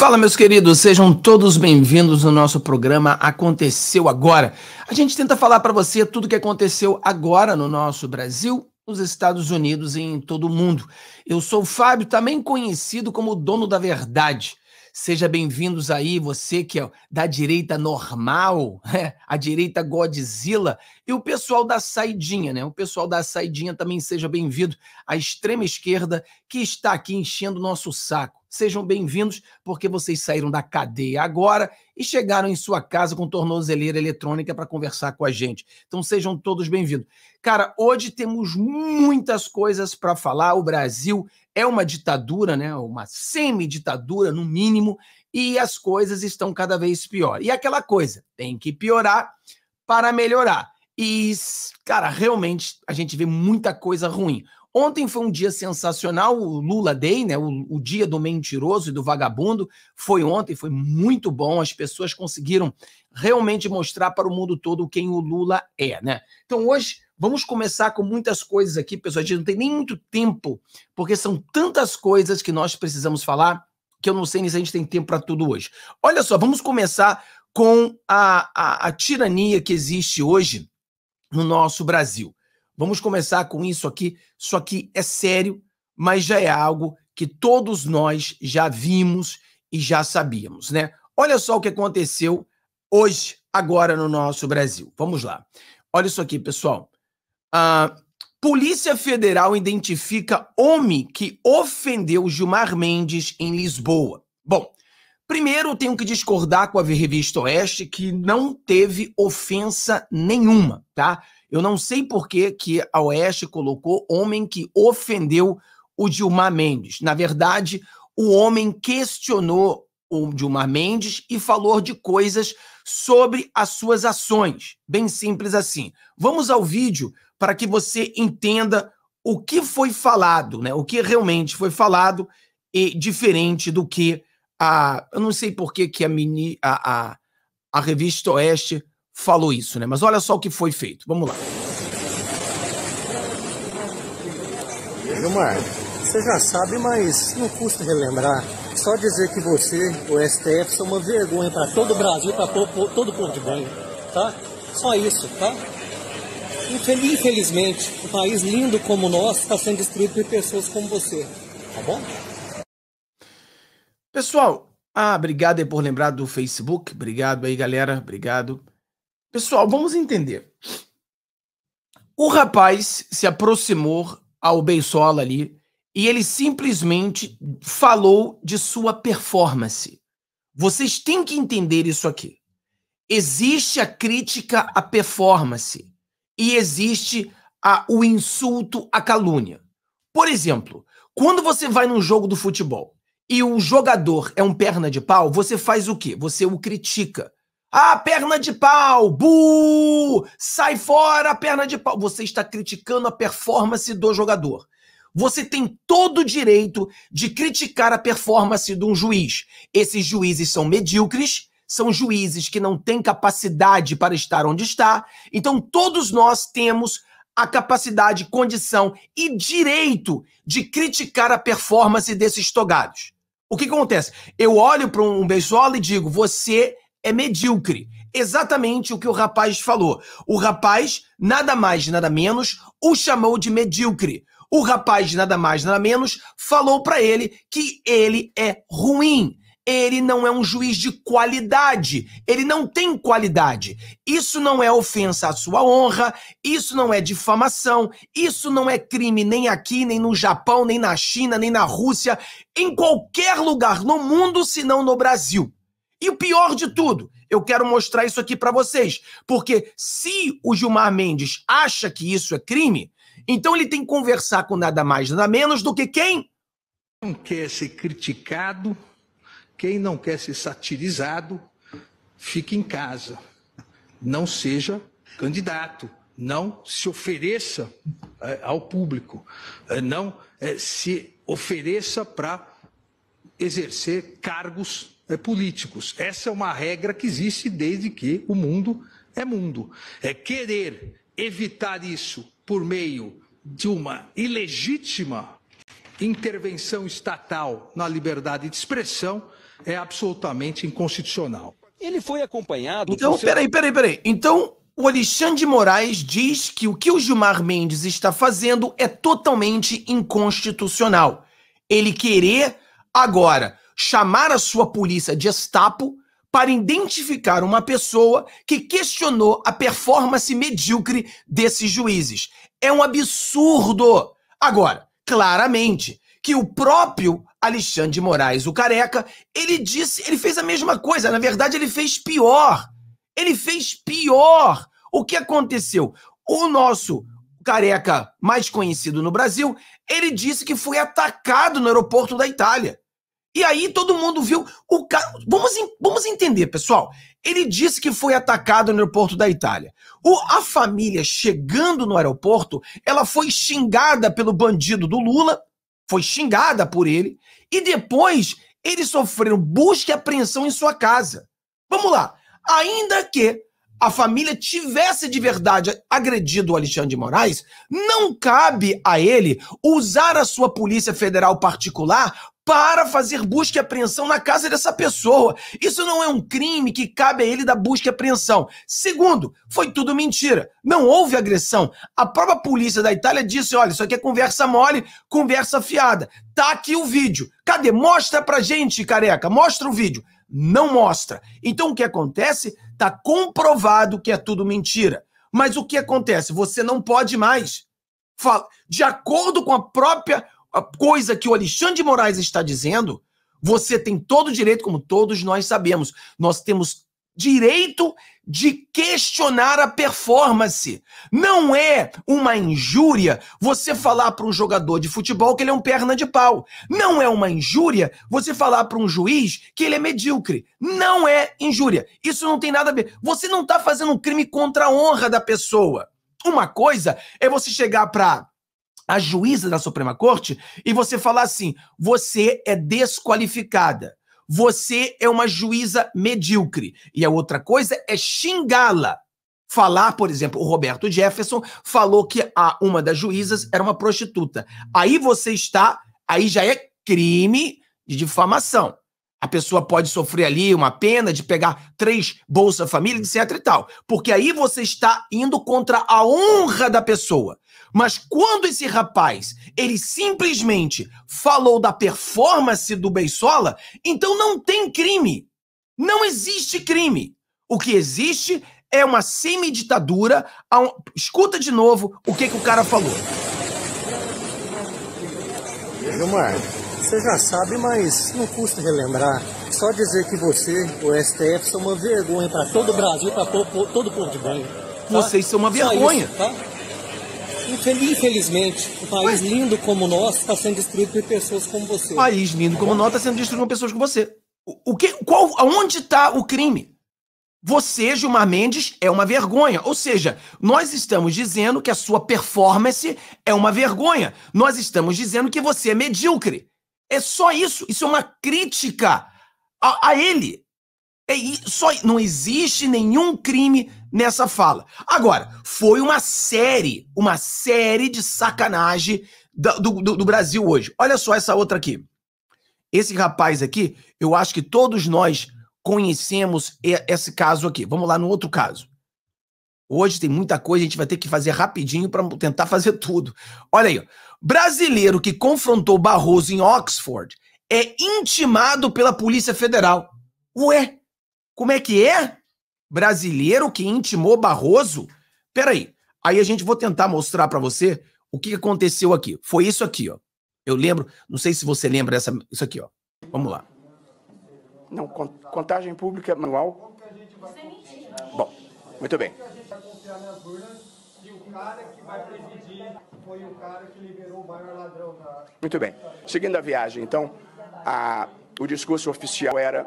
Fala, meus queridos, sejam todos bem-vindos no nosso programa Aconteceu Agora. A gente tenta falar para você tudo o que aconteceu agora no nosso Brasil, nos Estados Unidos e em todo o mundo. Eu sou o Fábio, também conhecido como o dono da verdade. Seja bem-vindos aí, você que é da direita normal, é, a direita Godzilla, e o pessoal da saidinha, né? O pessoal da saidinha também seja bem-vindo, a extrema esquerda que está aqui enchendo o nosso saco sejam bem-vindos, porque vocês saíram da cadeia agora e chegaram em sua casa com tornozeleira eletrônica para conversar com a gente. Então sejam todos bem-vindos. Cara, hoje temos muitas coisas para falar. O Brasil é uma ditadura, né? Uma semi-ditadura, no mínimo, e as coisas estão cada vez pior. E aquela coisa, tem que piorar para melhorar. E, cara, realmente a gente vê muita coisa ruim. Ontem foi um dia sensacional, o Lula Day, né? O, o, dia do mentiroso e do vagabundo. Foi ontem, foi muito bom. As pessoas conseguiram realmente mostrar para o mundo todo quem o Lula é, né? Então hoje vamos começar com muitas coisas aqui, pessoal. A gente não tem nem muito tempo, porque são tantas coisas que nós precisamos falar que eu não sei nem se a gente tem tempo para tudo hoje. Olha só, vamos começar com a, a, a tirania que existe hoje no nosso Brasil. Vamos começar com isso aqui. Isso aqui é sério, mas já é algo que todos nós já vimos e já sabíamos, né? Olha só o que aconteceu hoje, agora no nosso Brasil. Vamos lá. Olha isso aqui, pessoal. A ah, Polícia Federal identifica homem que ofendeu Gilmar Mendes em Lisboa. Bom, primeiro eu tenho que discordar com a Revista Oeste que não teve ofensa nenhuma, tá? Eu não sei por que, que a Oeste colocou homem que ofendeu o Dilma Mendes. Na verdade, o homem questionou o Dilma Mendes e falou de coisas sobre as suas ações. Bem simples assim. Vamos ao vídeo para que você entenda o que foi falado, né? O que realmente foi falado e diferente do que a. Eu não sei por que, que a, mini, a, a, a revista Oeste falou isso, né? Mas olha só o que foi feito. Vamos lá. Gilmar, você já sabe, mas não custa relembrar. Só dizer que você, o STF, são uma vergonha para todo o Brasil, para todo o povo de banho, tá? Só isso, tá? Infelizmente, um país lindo como o nosso está sendo destruído por pessoas como você, tá bom? Pessoal, ah, obrigado aí por lembrar do Facebook. Obrigado aí, galera. Obrigado. Pessoal, vamos entender. O rapaz se aproximou ao Beisola ali e ele simplesmente falou de sua performance. Vocês têm que entender isso aqui. Existe a crítica à performance e existe a, o insulto à calúnia. Por exemplo, quando você vai num jogo do futebol e o jogador é um perna de pau, você faz o quê? Você o critica. Ah, perna de pau! Bu! Sai fora, perna de pau! Você está criticando a performance do jogador. Você tem todo o direito de criticar a performance de um juiz. Esses juízes são medíocres, são juízes que não têm capacidade para estar onde está. Então, todos nós temos a capacidade, condição e direito de criticar a performance desses togados. O que acontece? Eu olho para um Beisola e digo: você é medíocre. Exatamente o que o rapaz falou. O rapaz, nada mais, nada menos, o chamou de medíocre. O rapaz, nada mais, nada menos, falou para ele que ele é ruim. Ele não é um juiz de qualidade. Ele não tem qualidade. Isso não é ofensa à sua honra, isso não é difamação, isso não é crime nem aqui, nem no Japão, nem na China, nem na Rússia, em qualquer lugar no mundo, senão no Brasil. E o pior de tudo, eu quero mostrar isso aqui para vocês, porque se o Gilmar Mendes acha que isso é crime, então ele tem que conversar com nada mais, nada menos do que quem? Não quer ser criticado, quem não quer ser satirizado, fique em casa. Não seja candidato, não se ofereça é, ao público, é, não é, se ofereça para exercer cargos é, políticos. Essa é uma regra que existe desde que o mundo é mundo. É querer evitar isso por meio de uma ilegítima intervenção estatal na liberdade de expressão é absolutamente inconstitucional. Ele foi acompanhado. Então, seu... peraí, peraí, peraí. Então, o Alexandre de Moraes diz que o que o Gilmar Mendes está fazendo é totalmente inconstitucional. Ele querer agora chamar a sua polícia de Gestapo para identificar uma pessoa que questionou a performance medíocre desses juízes. É um absurdo! Agora, claramente, que o próprio Alexandre de Moraes, o careca, ele disse, ele fez a mesma coisa, na verdade ele fez pior. Ele fez pior. O que aconteceu? O nosso careca mais conhecido no Brasil, ele disse que foi atacado no aeroporto da Itália. E aí todo mundo viu o cara. Vamos, vamos entender, pessoal. Ele disse que foi atacado no aeroporto da Itália. O, a família chegando no aeroporto, ela foi xingada pelo bandido do Lula, foi xingada por ele, e depois eles sofreram busca e apreensão em sua casa. Vamos lá. Ainda que a família tivesse de verdade agredido o Alexandre de Moraes, não cabe a ele usar a sua Polícia Federal particular para fazer busca e apreensão na casa dessa pessoa. Isso não é um crime que cabe a ele da busca e apreensão. Segundo, foi tudo mentira. Não houve agressão. A própria polícia da Itália disse: olha, isso aqui é conversa mole, conversa fiada. Tá aqui o vídeo. Cadê? Mostra pra gente, careca. Mostra o vídeo não mostra. Então o que acontece? Está comprovado que é tudo mentira. Mas o que acontece? Você não pode mais. Fala, de acordo com a própria coisa que o Alexandre de Moraes está dizendo, você tem todo o direito, como todos nós sabemos. Nós temos direito de questionar a performance. Não é uma injúria você falar para um jogador de futebol que ele é um perna de pau. Não é uma injúria você falar para um juiz que ele é medíocre. Não é injúria. Isso não tem nada a ver. Você não está fazendo um crime contra a honra da pessoa. Uma coisa é você chegar para a juíza da Suprema Corte e você falar assim: você é desqualificada você é uma juíza medíocre. E a outra coisa é xingá-la. Falar, por exemplo, o Roberto Jefferson falou que a, uma das juízas era uma prostituta. Aí você está, aí já é crime de difamação. A pessoa pode sofrer ali uma pena de pegar três Bolsa Família, etc e tal. Porque aí você está indo contra a honra da pessoa. Mas quando esse rapaz, ele simplesmente falou da performance do Beisola, então não tem crime. Não existe crime. O que existe é uma semi-ditadura. Um... Escuta de novo o que, que o cara falou. Gilmar, você já sabe, mas não custa relembrar. Só dizer que você, o STF, são uma vergonha para todo o Brasil, para todo o povo de banho. Tá? Vocês são uma vergonha. Isso, tá? Infelizmente, um país Mas... lindo como o nosso está sendo destruído por pessoas como você. Um país lindo como o nosso está sendo destruído por pessoas como você. O, que, qual, aonde está o crime? Você, Gilmar Mendes, é uma vergonha. Ou seja, nós estamos dizendo que a sua performance é uma vergonha. Nós estamos dizendo que você é medíocre. É só isso. Isso é uma crítica a, a ele. É, só, não existe nenhum crime nessa fala. Agora, foi uma série, uma série de sacanagem do, do, do Brasil hoje. Olha só essa outra aqui. Esse rapaz aqui, eu acho que todos nós conhecemos esse caso aqui. Vamos lá no outro caso. Hoje tem muita coisa, a gente vai ter que fazer rapidinho para tentar fazer tudo. Olha aí, brasileiro que confrontou Barroso em Oxford é intimado pela Polícia Federal. Ué, como é que é? brasileiro que intimou Barroso? Peraí, aí a gente vou tentar mostrar para você o que aconteceu aqui. Foi isso aqui, ó. Eu lembro, não sei se você lembra essa isso aqui, ó. Vamos lá. Não, contagem pública manual. Bom, muito bem. Muito bem. Seguindo a viagem, então, a, o discurso oficial era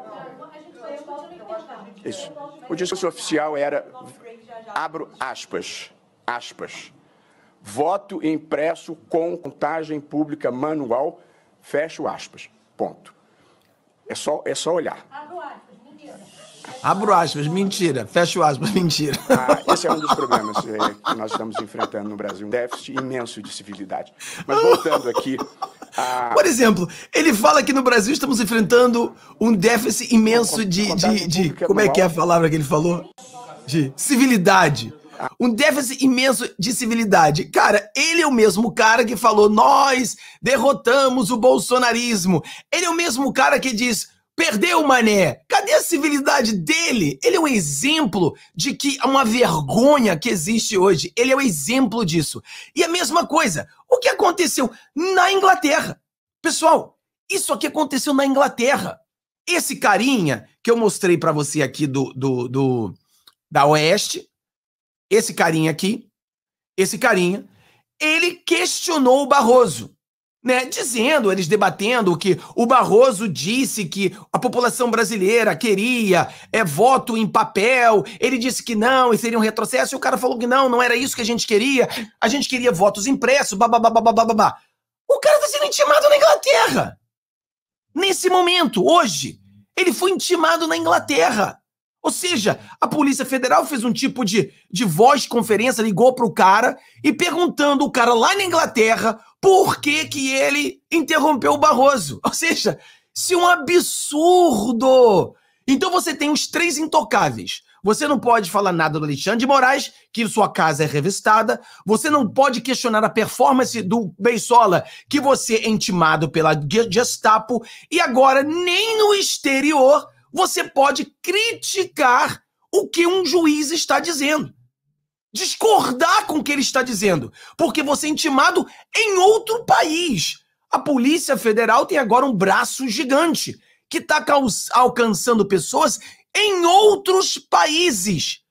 isso. O discurso oficial era, abro aspas, aspas, voto impresso com contagem pública manual, fecho aspas, ponto. É só, é só olhar. Abro aspas, mentira. Abro aspas, mentira. Fecho aspas, mentira. Ah, esse é um dos problemas é, que nós estamos enfrentando no Brasil, um déficit imenso de civilidade. Mas voltando aqui ah. Por exemplo, ele fala que no Brasil estamos enfrentando um déficit imenso de, de, de, é como é que é a palavra que ele falou? De civilidade. Ah. Um déficit imenso de civilidade. Cara, ele é o mesmo cara que falou: nós derrotamos o bolsonarismo. Ele é o mesmo cara que diz: Perdeu o Mané. Cadê a civilidade dele? Ele é um exemplo de que é uma vergonha que existe hoje. Ele é um exemplo disso. E a mesma coisa, o que aconteceu na Inglaterra? Pessoal, isso aqui aconteceu na Inglaterra. Esse carinha que eu mostrei para você aqui do, do, do da Oeste, esse carinha aqui, esse carinha, ele questionou o Barroso né, dizendo, eles debatendo que o Barroso disse que a população brasileira queria é, voto em papel, ele disse que não, e seria um retrocesso, e o cara falou que não, não era isso que a gente queria, a gente queria votos impressos, babá. O cara está sendo intimado na Inglaterra. Nesse momento, hoje, ele foi intimado na Inglaterra. Ou seja, a Polícia Federal fez um tipo de, de voz conferência, ligou para o cara e perguntando o cara lá na Inglaterra por que, que ele interrompeu o Barroso. Ou seja, isso é um absurdo! Então você tem os três intocáveis. Você não pode falar nada do Alexandre de Moraes, que sua casa é revistada. Você não pode questionar a performance do Beisola, que você é intimado pela Gestapo. E agora, nem no exterior, você pode criticar o que um juiz está dizendo discordar com o que ele está dizendo, porque você é intimado em outro país. A Polícia Federal tem agora um braço gigante que está alcançando pessoas em outros países.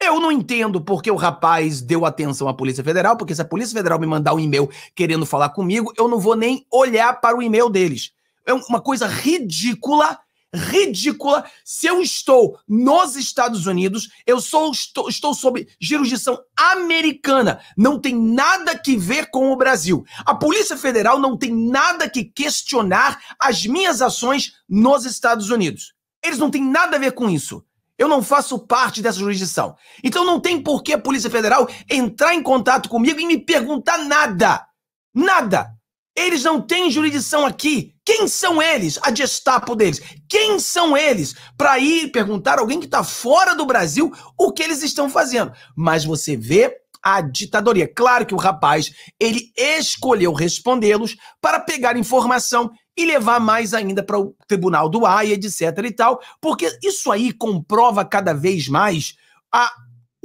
Eu não entendo porque o rapaz deu atenção à Polícia Federal, porque se a Polícia Federal me mandar um e-mail querendo falar comigo, eu não vou nem olhar para o e-mail deles. É uma coisa ridícula ridícula. Se eu estou nos Estados Unidos, eu sou, estou, estou sob jurisdição americana. Não tem nada que ver com o Brasil. A Polícia Federal não tem nada que questionar as minhas ações nos Estados Unidos. Eles não têm nada a ver com isso. Eu não faço parte dessa jurisdição. Então não tem por que a Polícia Federal entrar em contato comigo e me perguntar nada. Nada. Eles não têm jurisdição aqui. Quem são eles? A Gestapo deles. Quem são eles para ir perguntar a alguém que está fora do Brasil o que eles estão fazendo? Mas você vê a ditadoria. Claro que o rapaz ele escolheu respondê-los para pegar informação e levar mais ainda para o tribunal do AI, etc. e tal, porque isso aí comprova cada vez mais a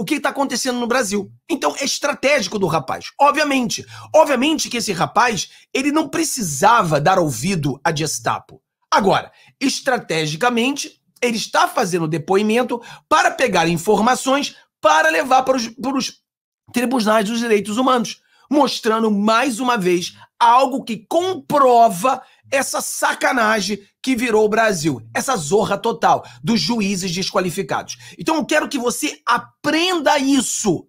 o que está acontecendo no Brasil. Então é estratégico do rapaz, obviamente. Obviamente que esse rapaz, ele não precisava dar ouvido a Gestapo. Agora, estrategicamente, ele está fazendo depoimento para pegar informações para levar para os, para os tribunais dos direitos humanos, mostrando mais uma vez algo que comprova essa sacanagem que virou o Brasil, essa zorra total dos juízes desqualificados. Então eu quero que você aprenda isso.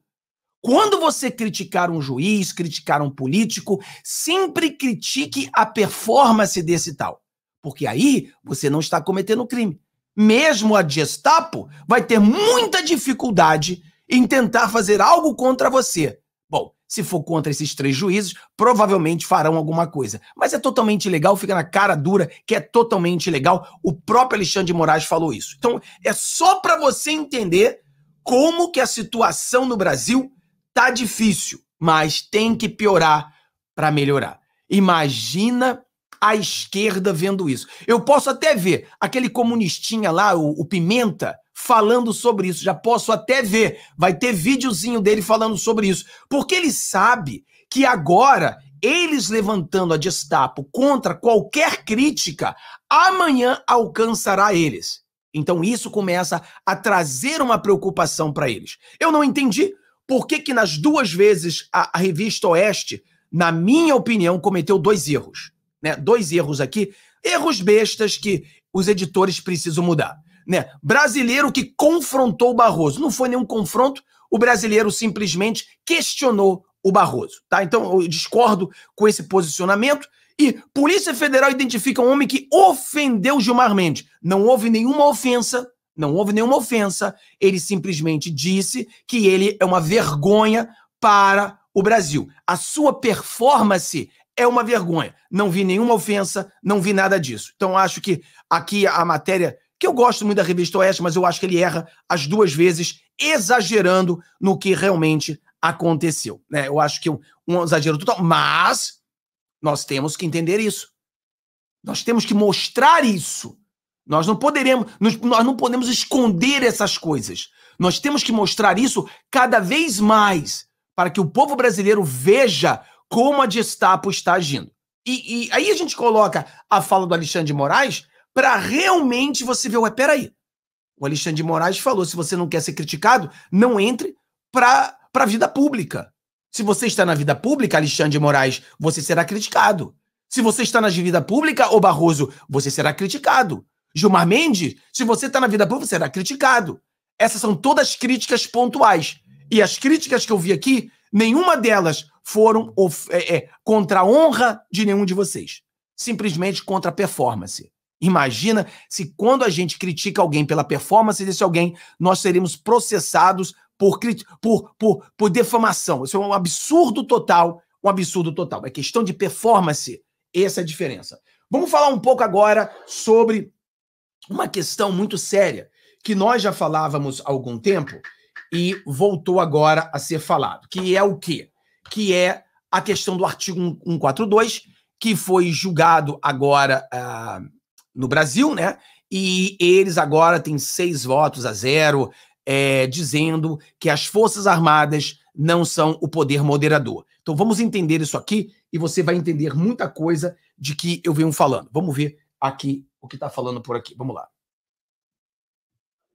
Quando você criticar um juiz, criticar um político, sempre critique a performance desse tal, porque aí você não está cometendo crime. Mesmo a Gestapo vai ter muita dificuldade em tentar fazer algo contra você. Bom, se for contra esses três juízes, provavelmente farão alguma coisa. Mas é totalmente legal, fica na cara dura que é totalmente legal. O próprio Alexandre de Moraes falou isso. Então, é só para você entender como que a situação no Brasil tá difícil, mas tem que piorar para melhorar. Imagina a esquerda vendo isso. Eu posso até ver aquele comunistinha lá, o, o Pimenta, falando sobre isso. Já posso até ver. Vai ter videozinho dele falando sobre isso. Porque ele sabe que agora eles levantando a destapo contra qualquer crítica, amanhã alcançará eles. Então isso começa a trazer uma preocupação para eles. Eu não entendi por que, que nas duas vezes a, a revista Oeste, na minha opinião, cometeu dois erros. Né? Dois erros aqui, erros bestas que os editores precisam mudar. Né? Brasileiro que confrontou o Barroso. Não foi nenhum confronto, o brasileiro simplesmente questionou o Barroso. Tá? Então eu discordo com esse posicionamento. E Polícia Federal identifica um homem que ofendeu Gilmar Mendes. Não houve nenhuma ofensa, não houve nenhuma ofensa. Ele simplesmente disse que ele é uma vergonha para o Brasil. A sua performance é uma vergonha. Não vi nenhuma ofensa, não vi nada disso. Então acho que aqui a matéria, que eu gosto muito da revista Oeste, mas eu acho que ele erra as duas vezes, exagerando no que realmente aconteceu. Né? Eu acho que um, é um exagero total, mas nós temos que entender isso. Nós temos que mostrar isso. Nós não poderemos, nós não podemos esconder essas coisas. Nós temos que mostrar isso cada vez mais para que o povo brasileiro veja como a Gestapo está agindo. E, e aí a gente coloca a fala do Alexandre de Moraes para realmente você ver, ué, peraí. O Alexandre de Moraes falou: se você não quer ser criticado, não entre para a vida pública. Se você está na vida pública, Alexandre de Moraes, você será criticado. Se você está na vida pública, ô Barroso, você será criticado. Gilmar Mendes, se você está na vida pública, será criticado. Essas são todas críticas pontuais. E as críticas que eu vi aqui, nenhuma delas foram é, é, contra a honra de nenhum de vocês, simplesmente contra a performance. Imagina se quando a gente critica alguém pela performance desse alguém, nós seremos processados por, por, por, por defamação. Isso é um absurdo total, um absurdo total. É questão de performance, essa é a diferença. Vamos falar um pouco agora sobre uma questão muito séria que nós já falávamos há algum tempo e voltou agora a ser falado, que é o quê? que é a questão do artigo 142, que foi julgado agora uh, no Brasil, né? E eles agora têm seis votos a zero, é, dizendo que as Forças Armadas não são o poder moderador. Então vamos entender isso aqui e você vai entender muita coisa de que eu venho falando. Vamos ver aqui o que está falando por aqui. Vamos lá.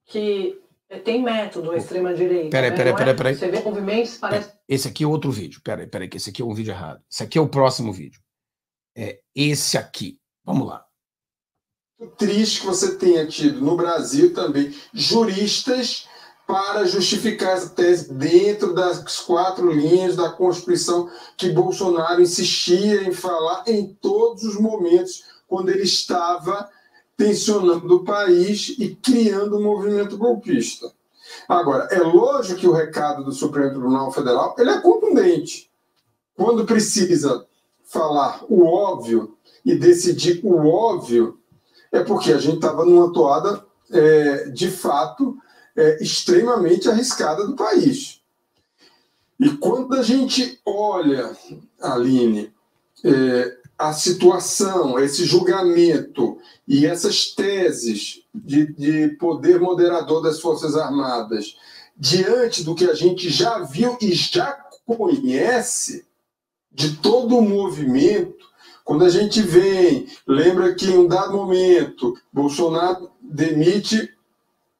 Que tem método, a extrema-direita. Peraí, né? peraí, peraí, é? peraí. Você vê movimentos, parece. Esse aqui é outro vídeo. Peraí, peraí, que esse aqui é um vídeo errado. Esse aqui é o próximo vídeo. É esse aqui. Vamos lá. Triste que você tenha tido no Brasil também juristas para justificar essa tese dentro das quatro linhas da Constituição que Bolsonaro insistia em falar em todos os momentos quando ele estava tensionando o país e criando um movimento golpista. Agora, é lógico que o recado do Supremo Tribunal Federal ele é contundente. Quando precisa falar o óbvio e decidir o óbvio, é porque a gente estava numa toada, é, de fato, é, extremamente arriscada do país. E quando a gente olha, Aline, é, a situação, esse julgamento e essas teses de, de, poder moderador das Forças Armadas diante do que a gente já viu e já conhece de todo o movimento, quando a gente vem, lembra que em um dado momento Bolsonaro demite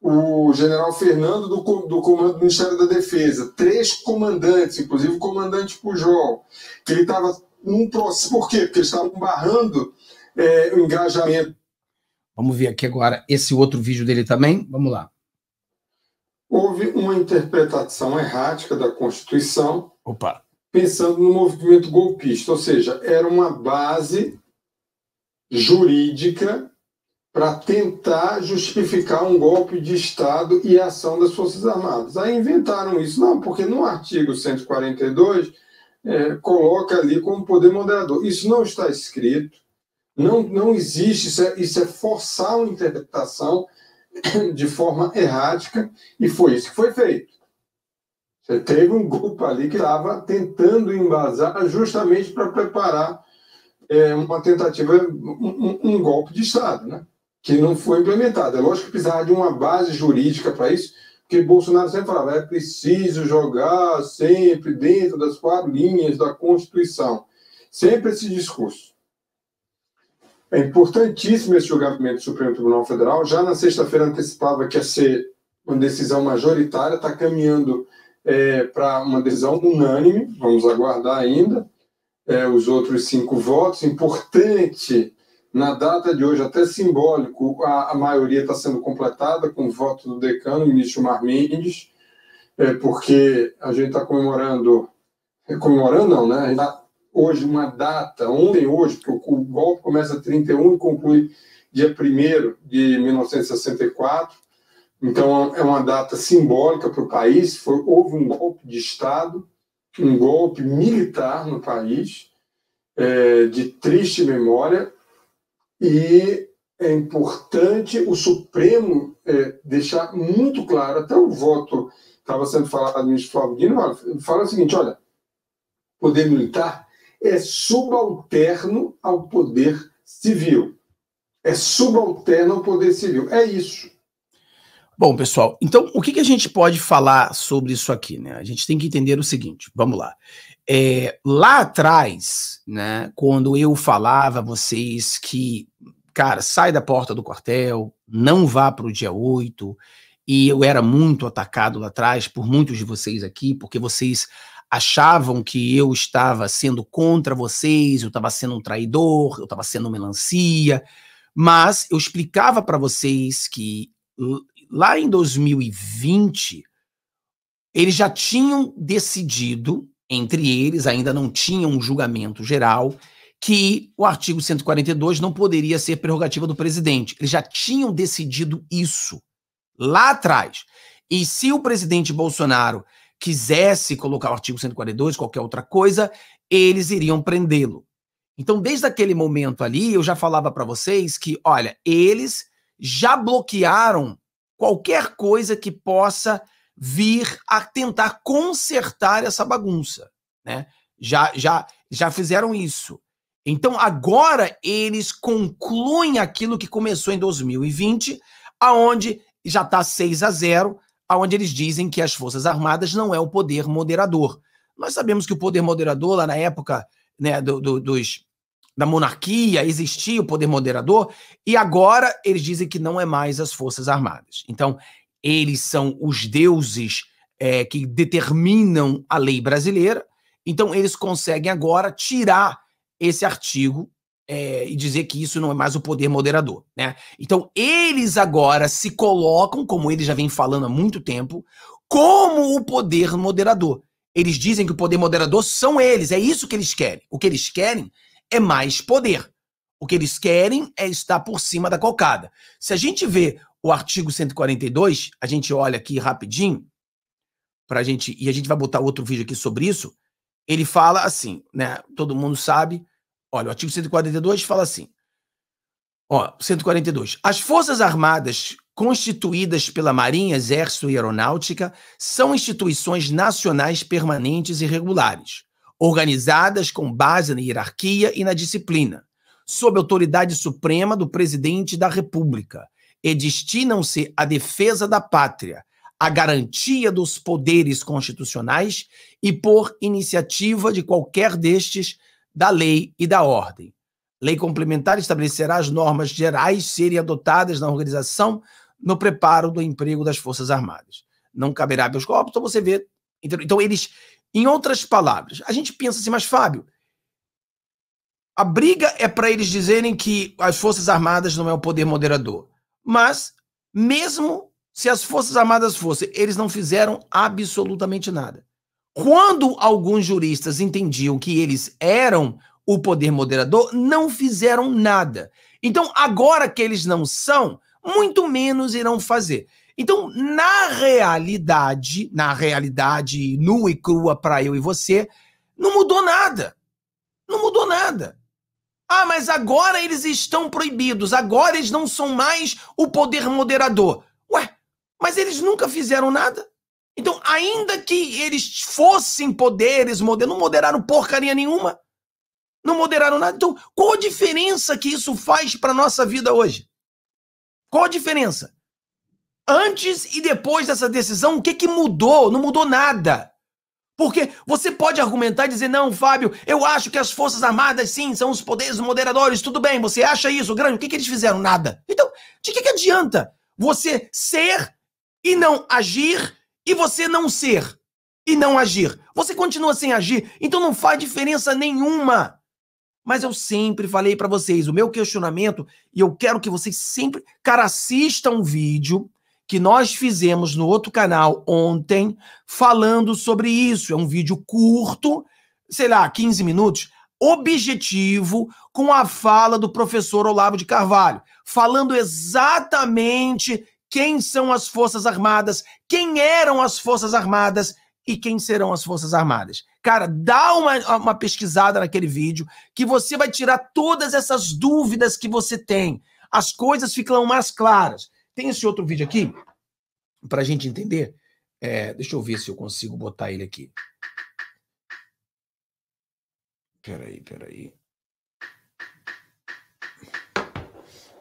o general Fernando do, do comando do Ministério da Defesa, três comandantes, inclusive o comandante Pujol, que ele estava num processo. Por quê? Porque eles estavam barrando é, o engajamento. Vamos ver aqui agora esse outro vídeo dele também. Vamos lá. Houve uma interpretação errática da Constituição, Opa. pensando no movimento golpista, ou seja, era uma base jurídica para tentar justificar um golpe de Estado e a ação das Forças Armadas. Aí inventaram isso, não, porque no artigo 142 é, coloca ali como poder moderador. Isso não está escrito, não, não existe, isso é, isso é forçar uma interpretação de forma errática, e foi isso que foi feito. Você teve um grupo ali que estava tentando embasar justamente para preparar é, uma tentativa, um, um golpe de Estado, né? que não foi implementado. É lógico que precisava de uma base jurídica para isso, que Bolsonaro sempre falava, é preciso jogar sempre dentro das quatro linhas da Constituição. Sempre esse discurso. É importantíssimo esse julgamento do Supremo Tribunal Federal. Já na sexta-feira antecipava que ia ser uma decisão majoritária, está caminhando é, para uma decisão unânime. Vamos aguardar ainda é, os outros cinco votos. Importante na data de hoje, até simbólico, a, a maioria está sendo completada com o voto do decano, ministro Mar Mendes, é, porque a gente está comemorando, é, comemorando não, né? Tá hoje uma data, ontem, hoje, porque o, o golpe começa 31 e conclui dia 1 de 1964, então é uma data simbólica para o país, foi, houve um golpe de Estado, um golpe militar no país, é, de triste memória, e é importante o Supremo é, deixar muito claro, até o voto estava sendo falado no Flávio Dino, fala, fala o seguinte, olha, poder militar é subalterno ao poder civil. É subalterno ao poder civil. É isso. Bom, pessoal, então o que, que, a gente pode falar sobre isso aqui? Né? A gente tem que entender o seguinte: vamos lá. É, lá atrás, né, quando eu falava a vocês que, cara, sai da porta do quartel, não vá para o dia 8, e eu era muito atacado lá atrás por muitos de vocês aqui, porque vocês achavam que eu estava sendo contra vocês, eu estava sendo um traidor, eu estava sendo melancia, mas eu explicava para vocês que lá em 2020, eles já tinham decidido, entre eles, ainda não tinham um julgamento geral, que o artigo 142 não poderia ser prerrogativa do presidente. Eles já tinham decidido isso lá atrás. E se o presidente Bolsonaro quisesse colocar o artigo 142, qualquer outra coisa, eles iriam prendê-lo. Então, desde aquele momento ali, eu já falava para vocês que, olha, eles já bloquearam qualquer coisa que possa vir a tentar consertar essa bagunça, né? Já já já fizeram isso. Então agora eles concluem aquilo que começou em 2020, aonde já está 6 a 0, aonde eles dizem que as Forças Armadas não é o poder moderador. Nós sabemos que o poder moderador lá na época, né, do, do, dos da monarquia, existia o poder moderador, e agora eles dizem que não é mais as Forças Armadas. Então, eles são os deuses é, que determinam a lei brasileira, então eles conseguem agora tirar esse artigo é, e dizer que isso não é mais o poder moderador. Né? Então, eles agora se colocam, como eles já vem falando há muito tempo, como o poder moderador. Eles dizem que o poder moderador são eles, é isso que eles querem. O que eles querem é mais poder. O que eles querem é estar por cima da cocada. Se a gente vê o artigo 142, a gente olha aqui rapidinho, pra gente, e a gente vai botar outro vídeo aqui sobre isso, ele fala assim, né? Todo mundo sabe. Olha, o artigo 142 fala assim. Ó, 142. As Forças Armadas constituídas pela Marinha, Exército e Aeronáutica são instituições nacionais permanentes e regulares organizadas com base na hierarquia e na disciplina, sob autoridade suprema do presidente da República, e destinam-se à defesa da pátria, à garantia dos poderes constitucionais e por iniciativa de qualquer destes da lei e da ordem. Lei complementar estabelecerá as normas gerais serem adotadas na organização no preparo do emprego das Forças Armadas. Não caberá aos corpos, então você vê. Então, eles em outras palavras, a gente pensa assim, mas Fábio, a briga é para eles dizerem que as Forças Armadas não é o poder moderador. Mas, mesmo se as Forças Armadas fossem, eles não fizeram absolutamente nada. Quando alguns juristas entendiam que eles eram o poder moderador, não fizeram nada. Então, agora que eles não são, muito menos irão fazer. Então, na realidade, na realidade nua e crua para eu e você, não mudou nada. Não mudou nada. Ah, mas agora eles estão proibidos, agora eles não são mais o poder moderador. Ué, mas eles nunca fizeram nada. Então, ainda que eles fossem poderes moderadores, não moderaram porcaria nenhuma. Não moderaram nada. Então, qual a diferença que isso faz para nossa vida hoje? Qual a diferença? Antes e depois dessa decisão, o que, que mudou? Não mudou nada. Porque você pode argumentar e dizer, não, Fábio, eu acho que as Forças Armadas, sim, são os poderes moderadores, tudo bem, você acha isso, grande, o que, que eles fizeram? Nada. Então, de que, que adianta você ser e não agir e você não ser e não agir? Você continua sem agir, então não faz diferença nenhuma. Mas eu sempre falei para vocês, o meu questionamento, e eu quero que vocês sempre, cara, assista um vídeo que nós fizemos no outro canal ontem, falando sobre isso. É um vídeo curto, sei lá, 15 minutos, objetivo, com a fala do professor Olavo de Carvalho, falando exatamente quem são as Forças Armadas, quem eram as Forças Armadas e quem serão as Forças Armadas. Cara, dá uma, uma pesquisada naquele vídeo que você vai tirar todas essas dúvidas que você tem. As coisas ficam mais claras. Tem esse outro vídeo aqui, para a gente entender. É, deixa eu ver se eu consigo botar ele aqui. Peraí, peraí.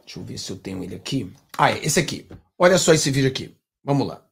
Deixa eu ver se eu tenho ele aqui. Ah, é, esse aqui. Olha só esse vídeo aqui. Vamos lá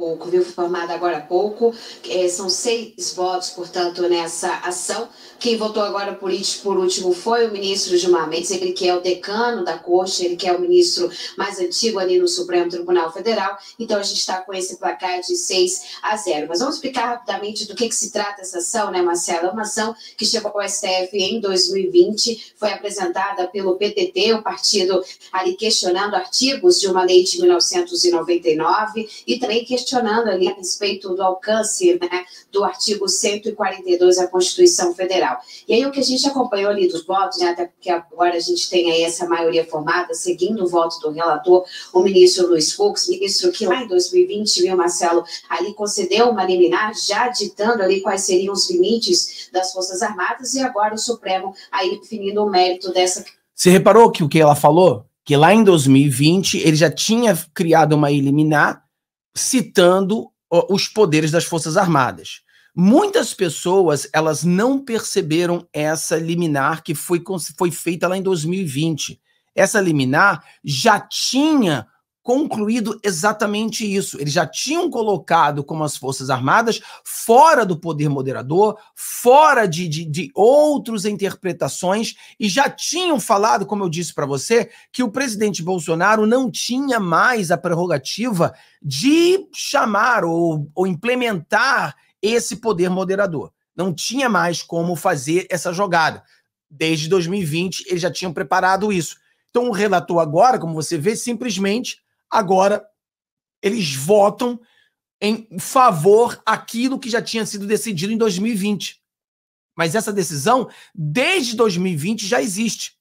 pouco, viu? Formada agora há pouco. É, são seis votos, portanto, nessa ação. Quem votou agora por, por último foi o ministro Gilmar Mendes, ele que é o decano da corte, ele que é o ministro mais antigo ali no Supremo Tribunal Federal. Então, a gente está com esse placar de 6 a 0. Mas vamos explicar rapidamente do que, que se trata essa ação, né, Marcela? É uma ação que chegou ao STF em 2020, foi apresentada pelo PTT, o um partido ali questionando artigos de uma lei de 1999 e também questionando questionando ali a respeito do alcance né, do artigo 142 da Constituição Federal. E aí o que a gente acompanhou ali dos votos, né, até porque agora a gente tem aí essa maioria formada, seguindo o voto do relator, o ministro Luiz Fux, ministro que lá em 2020, viu, Marcelo, ali concedeu uma liminar, já ditando ali quais seriam os limites das Forças Armadas, e agora o Supremo aí definindo o mérito dessa. Você reparou que o que ela falou? que lá em 2020 ele já tinha criado uma eliminar citando os poderes das Forças Armadas. Muitas pessoas elas não perceberam essa liminar que foi, foi feita lá em 2020. Essa liminar já tinha concluído exatamente isso. Eles já tinham colocado como as Forças Armadas fora do poder moderador, fora de, de, de outras interpretações, e já tinham falado, como eu disse para você, que o presidente Bolsonaro não tinha mais a prerrogativa de chamar ou, ou implementar esse poder moderador. Não tinha mais como fazer essa jogada. Desde 2020, eles já tinham preparado isso. Então, o relator agora, como você vê, simplesmente agora eles votam em favor aquilo que já tinha sido decidido em 2020. Mas essa decisão, desde 2020, já existe.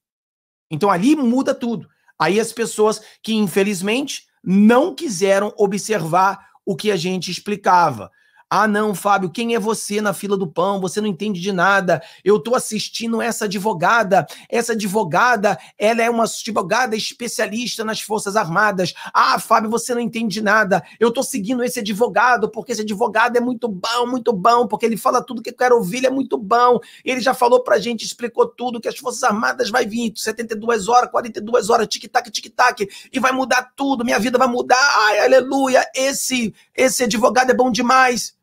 Então ali muda tudo. Aí as pessoas que, infelizmente, não quiseram observar o que a gente explicava, ah, não, Fábio, quem é você na fila do pão? Você não entende de nada. Eu tô assistindo essa advogada. Essa advogada, ela é uma advogada especialista nas Forças Armadas. Ah, Fábio, você não entende de nada. Eu tô seguindo esse advogado porque esse advogado é muito bom, muito bom, porque ele fala tudo que eu quero ouvir, ele é muito bom. Ele já falou pra gente, explicou tudo que as Forças Armadas vai vir 72 horas, 42 horas, tic-tac, tic-tac, e vai mudar tudo. Minha vida vai mudar. Ai, aleluia. Esse esse advogado é bom demais.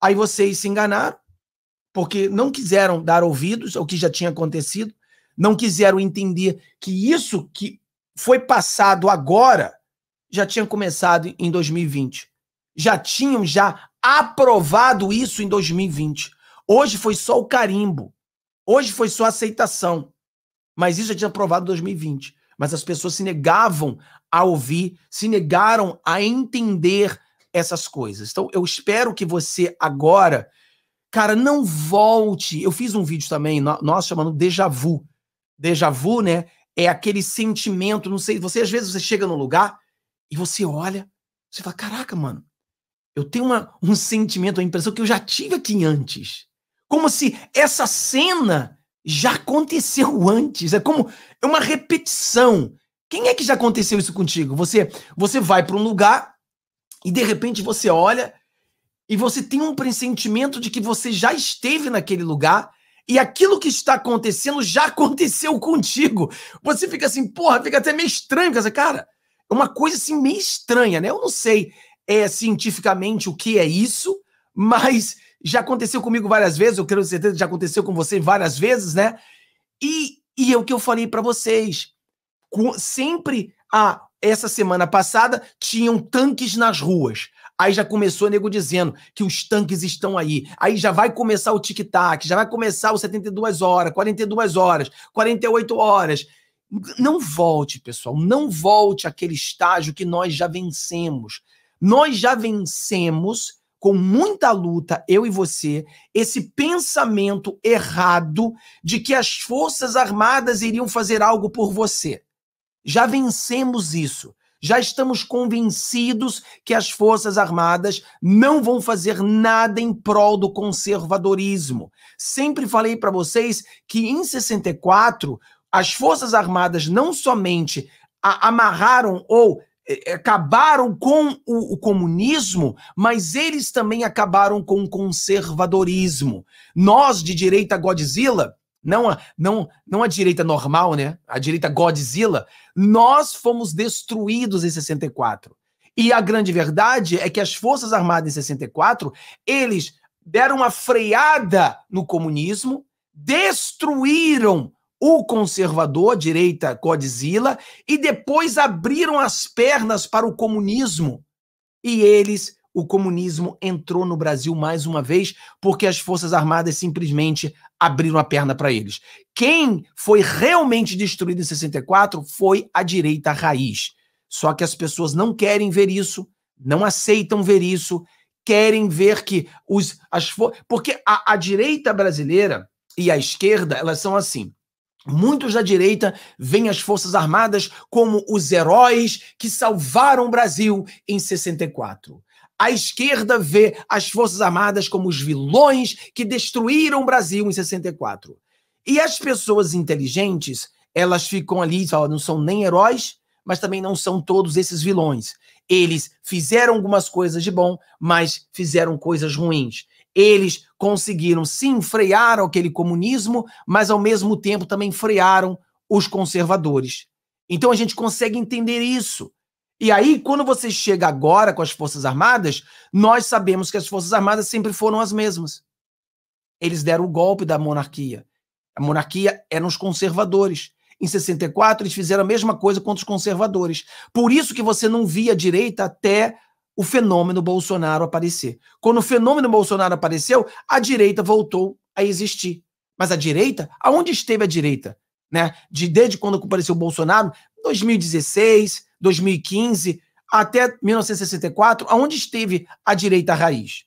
Aí vocês se enganaram, porque não quiseram dar ouvidos ao que já tinha acontecido, não quiseram entender que isso que foi passado agora já tinha começado em 2020. Já tinham já aprovado isso em 2020. Hoje foi só o carimbo. Hoje foi só a aceitação. Mas isso já tinha aprovado em 2020. Mas as pessoas se negavam a ouvir, se negaram a entender essas coisas. Então, eu espero que você agora, cara, não volte. Eu fiz um vídeo também, nosso chamando déjà vu. Déjà vu, né? É aquele sentimento, não sei, você às vezes você chega num lugar e você olha, você fala, caraca, mano, eu tenho uma, um sentimento, uma impressão que eu já tive aqui antes. Como se essa cena já aconteceu antes. É como é uma repetição. Quem é que já aconteceu isso contigo? Você você vai para um lugar e de repente você olha e você tem um pressentimento de que você já esteve naquele lugar e aquilo que está acontecendo já aconteceu contigo. Você fica assim, porra, fica até meio estranho, cara. É uma coisa assim meio estranha, né? Eu não sei é, cientificamente o que é isso, mas já aconteceu comigo várias vezes, eu tenho certeza que já aconteceu com você várias vezes, né? E, e é o que eu falei para vocês. Com, sempre há essa semana passada tinham tanques nas ruas. Aí já começou o nego dizendo que os tanques estão aí. Aí já vai começar o tic-tac, já vai começar o 72 horas, 42 horas, 48 horas. Não volte, pessoal, não volte àquele estágio que nós já vencemos. Nós já vencemos com muita luta, eu e você, esse pensamento errado de que as Forças Armadas iriam fazer algo por você. Já vencemos isso. Já estamos convencidos que as Forças Armadas não vão fazer nada em prol do conservadorismo. Sempre falei para vocês que em 64, as Forças Armadas não somente amarraram ou eh, eh, acabaram com o, o, comunismo, mas eles também acabaram com o conservadorismo. Nós, de direita Godzilla, não a, não, não a direita normal, né? A direita Godzilla, nós fomos destruídos em 64. E a grande verdade é que as Forças Armadas em 64, eles deram uma freada no comunismo, destruíram o conservador, direita Godzilla, e depois abriram as pernas para o comunismo. E eles o comunismo entrou no Brasil mais uma vez porque as Forças Armadas simplesmente abriram a perna para eles. Quem foi realmente destruído em 64 foi a direita raiz. Só que as pessoas não querem ver isso, não aceitam ver isso, querem ver que os as porque a, a direita brasileira e a esquerda, elas são assim. Muitos da direita veem as Forças Armadas como os heróis que salvaram o Brasil em 64. A esquerda vê as Forças Armadas como os vilões que destruíram o Brasil em 64. E as pessoas inteligentes, elas ficam ali, não são nem heróis, mas também não são todos esses vilões. Eles fizeram algumas coisas de bom, mas fizeram coisas ruins. Eles conseguiram sim frear aquele comunismo, mas ao mesmo tempo também frearam os conservadores. Então a gente consegue entender isso. E aí, quando você chega agora com as Forças Armadas, nós sabemos que as Forças Armadas sempre foram as mesmas. Eles deram o golpe da monarquia. A monarquia eram os conservadores. Em 64, eles fizeram a mesma coisa contra os conservadores. Por isso que você não via a direita até o fenômeno Bolsonaro aparecer. Quando o fenômeno Bolsonaro apareceu, a direita voltou a existir. Mas a direita, aonde esteve a direita? Né? De, desde quando apareceu o Bolsonaro, 2016, 2015 até 1964, aonde esteve a direita raiz?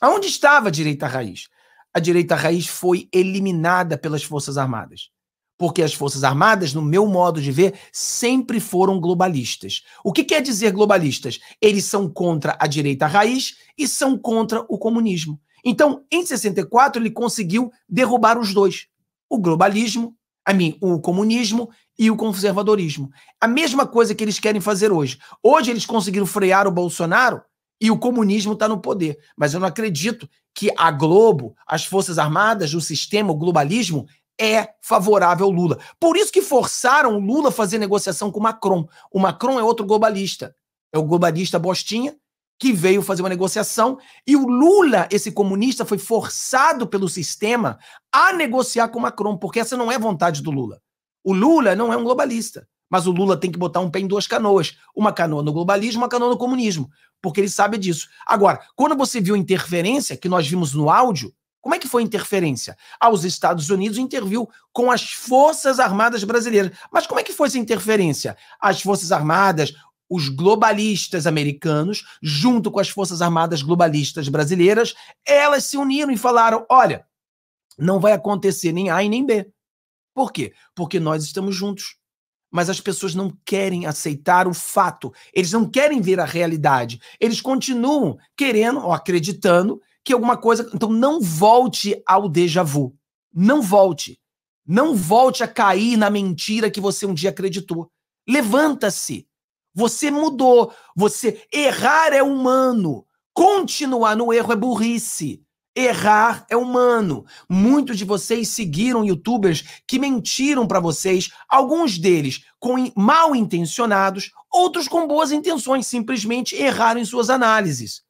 Aonde estava a direita raiz? A direita raiz foi eliminada pelas Forças Armadas. Porque as Forças Armadas, no meu modo de ver, sempre foram globalistas. O que quer dizer globalistas? Eles são contra a direita raiz e são contra o comunismo. Então, em 64, ele conseguiu derrubar os dois: o globalismo, a mim, o comunismo e o conservadorismo. A mesma coisa que eles querem fazer hoje. Hoje eles conseguiram frear o Bolsonaro e o comunismo está no poder. Mas eu não acredito que a Globo, as Forças Armadas, o sistema, o globalismo é favorável ao Lula. Por isso que forçaram o Lula a fazer negociação com o Macron. O Macron é outro globalista. É o globalista bostinha que veio fazer uma negociação e o Lula, esse comunista, foi forçado pelo sistema a negociar com o Macron, porque essa não é vontade do Lula. O Lula não é um globalista, mas o Lula tem que botar um pé em duas canoas. Uma canoa no globalismo, uma canoa no comunismo, porque ele sabe disso. Agora, quando você viu interferência, que nós vimos no áudio, como é que foi a interferência? Aos ah, Estados Unidos interviu com as Forças Armadas brasileiras. Mas como é que foi essa interferência? As Forças Armadas, os globalistas americanos, junto com as Forças Armadas globalistas brasileiras, elas se uniram e falaram: olha, não vai acontecer nem A e nem B. Por quê? Porque nós estamos juntos. Mas as pessoas não querem aceitar o fato, eles não querem ver a realidade. Eles continuam querendo ou acreditando que alguma coisa. Então não volte ao déjà vu. Não volte. Não volte a cair na mentira que você um dia acreditou. Levanta-se. Você mudou. Você errar é humano. Continuar no erro é burrice. Errar é humano. Muitos de vocês seguiram youtubers que mentiram para vocês, alguns deles com mal intencionados, outros com boas intenções, simplesmente erraram em suas análises.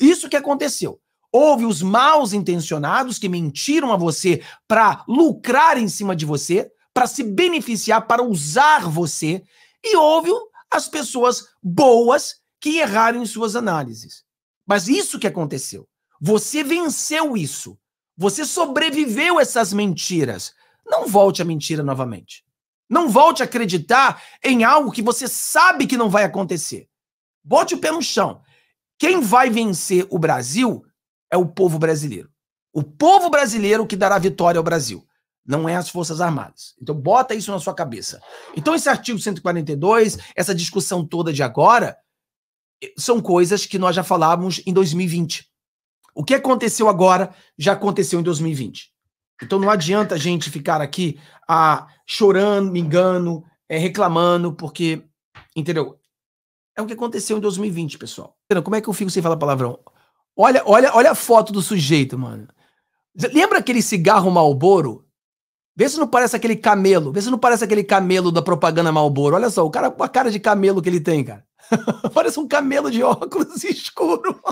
Isso que aconteceu. Houve os mal intencionados que mentiram a você para lucrar em cima de você, para se beneficiar, para usar você, e houve as pessoas boas que erraram em suas análises. Mas isso que aconteceu. Você venceu isso. Você sobreviveu essas mentiras. Não volte a mentira novamente. Não volte a acreditar em algo que você sabe que não vai acontecer. Bote o pé no chão. Quem vai vencer o Brasil é o povo brasileiro. O povo brasileiro que dará vitória ao Brasil, não é as Forças Armadas. Então bota isso na sua cabeça. Então esse artigo 142, essa discussão toda de agora, eh, são coisas que nós já falávamos em 2020. O que aconteceu agora já aconteceu em 2020. Então não adianta a gente ficar aqui ah, chorando, me engano, é, reclamando, porque, entendeu? É o que aconteceu em 2020, pessoal. Como é que eu fico sem falar palavrão? Olha, olha, olha a foto do sujeito, mano. Lembra aquele cigarro Malboro? Vê se não parece aquele camelo. Vê se não parece aquele camelo da propaganda Malboro. Olha só, o cara com a cara de camelo que ele tem, cara. parece um camelo de óculos escuro.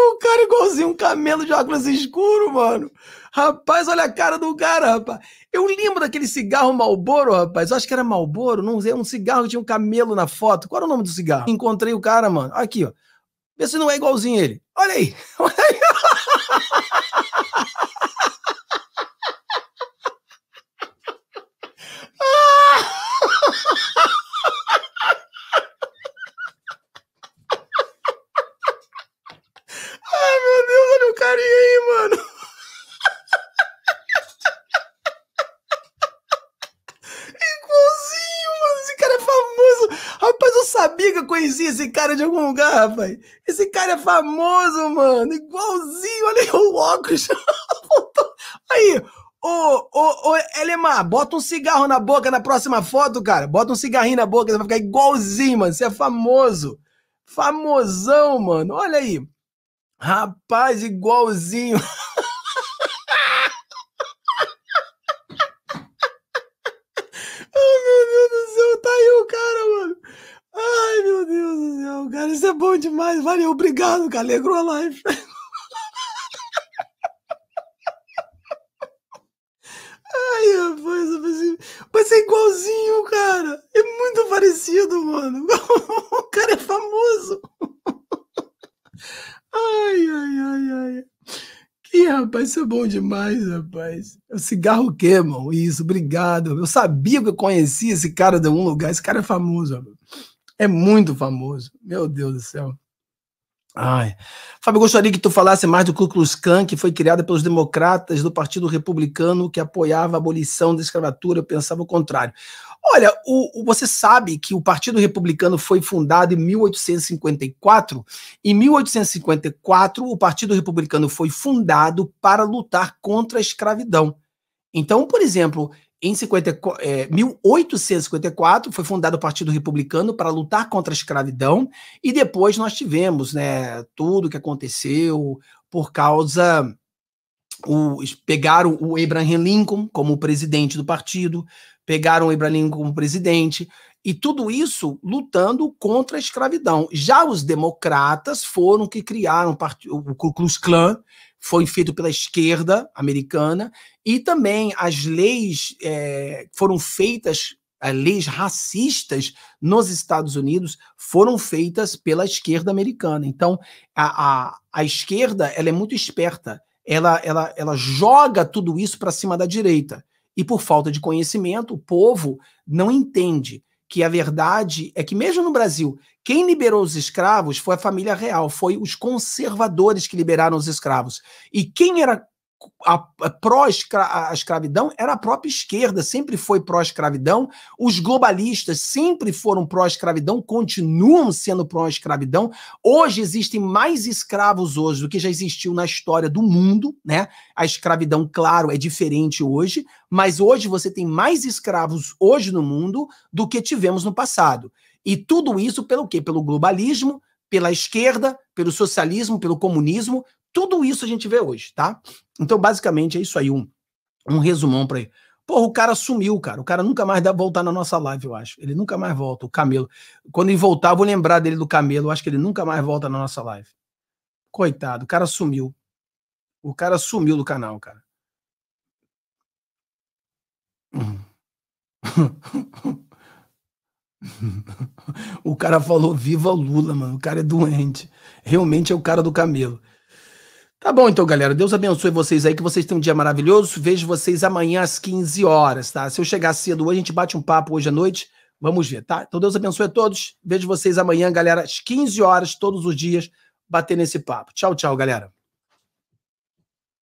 um cara igualzinho um camelo de óculos escuro, mano. Rapaz, olha a cara do cara, rapaz. Eu lembro daquele cigarro Malboro, rapaz. Eu acho que era Malboro, não sei. Um cigarro que tinha um camelo na foto. Qual era o nome do cigarro? Encontrei o cara, mano. Aqui, ó. Vê se não é igualzinho ele. Olha aí. Olha aí. sabia que eu conhecia esse cara de algum lugar, rapaz. Esse cara é famoso, mano. Igualzinho, olha aí o óculos. aí, ô, ô, ô, Elemar, bota um cigarro na boca na próxima foto, cara. Bota um cigarrinho na boca, você vai ficar igualzinho, mano. Você é famoso. Famosão, mano. Olha aí. Rapaz, igualzinho. é bom demais. Valeu, obrigado, cara. Alegrou a live. Ai, rapaz, mas é, é igualzinho, cara. É muito parecido, mano. O cara é famoso. Ai, ai, ai, ai. Que rapaz, isso é bom demais, rapaz. É o cigarro irmão? isso, obrigado. Eu sabia que eu conhecia esse cara de algum lugar. Esse cara é famoso, rapaz. É muito famoso. Meu Deus do céu. Ai. Fábio, gostaria que tu falasse mais do Ku Klux Klan, que foi criada pelos democratas do Partido Republicano que apoiava a abolição da escravatura. Eu pensava o contrário. Olha, o, o, você sabe que o Partido Republicano foi fundado em 1854. Em 1854, o Partido Republicano foi fundado para lutar contra a escravidão. Então, por exemplo, em 50, é, 1854 foi fundado o Partido Republicano para lutar contra a escravidão e depois nós tivemos né, tudo o que aconteceu por causa o, pegaram o Abraham Lincoln como presidente do partido, pegaram o Abraham Lincoln como presidente e tudo isso lutando contra a escravidão. Já os democratas foram que criaram o, o Ku Klux Klan, foi feito pela esquerda americana e também as leis é, foram feitas, as é, leis racistas nos Estados Unidos foram feitas pela esquerda americana. Então, a, a, a esquerda ela é muito esperta, ela, ela, ela joga tudo isso para cima da direita. E por falta de conhecimento, o povo não entende que a verdade é que, mesmo no Brasil, quem liberou os escravos foi a família real, foi os conservadores que liberaram os escravos. E quem era pró-escravidão era a própria esquerda, sempre foi pró-escravidão. Os globalistas sempre foram pró-escravidão, continuam sendo pró-escravidão. Hoje existem mais escravos hoje do que já existiu na história do mundo, né? A escravidão, claro, é diferente hoje, mas hoje você tem mais escravos hoje no mundo do que tivemos no passado. E tudo isso pelo quê? Pelo globalismo, pela esquerda, pelo socialismo, pelo comunismo, tudo isso a gente vê hoje, tá? Então, basicamente, é isso aí, um, um resumão para aí. Porra, o cara sumiu, cara. O cara nunca mais dá voltar na nossa live, eu acho. Ele nunca mais volta, o Camelo. Quando ele voltar, eu vou lembrar dele do Camelo. Eu acho que ele nunca mais volta na nossa live. Coitado, o cara sumiu. O cara sumiu do canal, cara. o cara falou viva Lula, mano. O cara é doente. Realmente é o cara do Camelo. Tá bom, então, galera. Deus abençoe vocês aí, que vocês tenham um dia maravilhoso. Vejo vocês amanhã às 15 horas, tá? Se eu chegar cedo hoje, a gente bate um papo hoje à noite. Vamos ver, tá? Então, Deus abençoe a todos. Vejo vocês amanhã, galera, às 15 horas, todos os dias, bater nesse papo. Tchau, tchau, galera.